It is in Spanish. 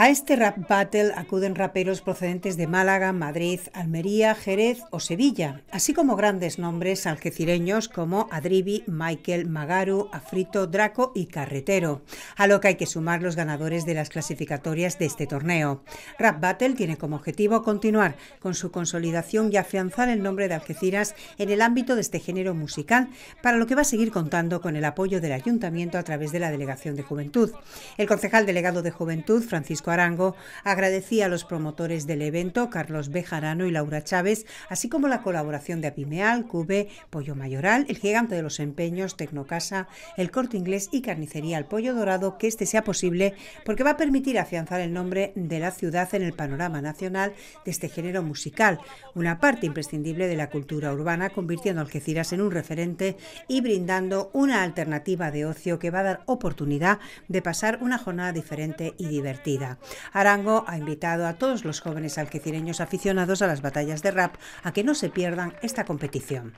A este rap battle acuden raperos procedentes de Málaga, Madrid, Almería, Jerez o Sevilla, así como grandes nombres algecireños como Adribi, Michael, Magaru, Afrito, Draco y Carretero, a lo que hay que sumar los ganadores de las clasificatorias de este torneo. Rap Battle tiene como objetivo continuar con su consolidación y afianzar el nombre de Algeciras en el ámbito de este género musical, para lo que va a seguir contando con el apoyo del Ayuntamiento a través de la Delegación de Juventud. El concejal delegado de Juventud, Francisco Arango agradecía a los promotores del evento, Carlos Bejarano y Laura Chávez, así como la colaboración de Apimeal, Cube, Pollo Mayoral, El Gigante de los Empeños, Tecnocasa, El Corte Inglés y Carnicería El Pollo Dorado, que este sea posible porque va a permitir afianzar el nombre de la ciudad en el panorama nacional de este género musical, una parte imprescindible de la cultura urbana, convirtiendo Algeciras en un referente y brindando una alternativa de ocio que va a dar oportunidad de pasar una jornada diferente y divertida. Arango ha invitado a todos los jóvenes alquecireños aficionados a las batallas de rap a que no se pierdan esta competición.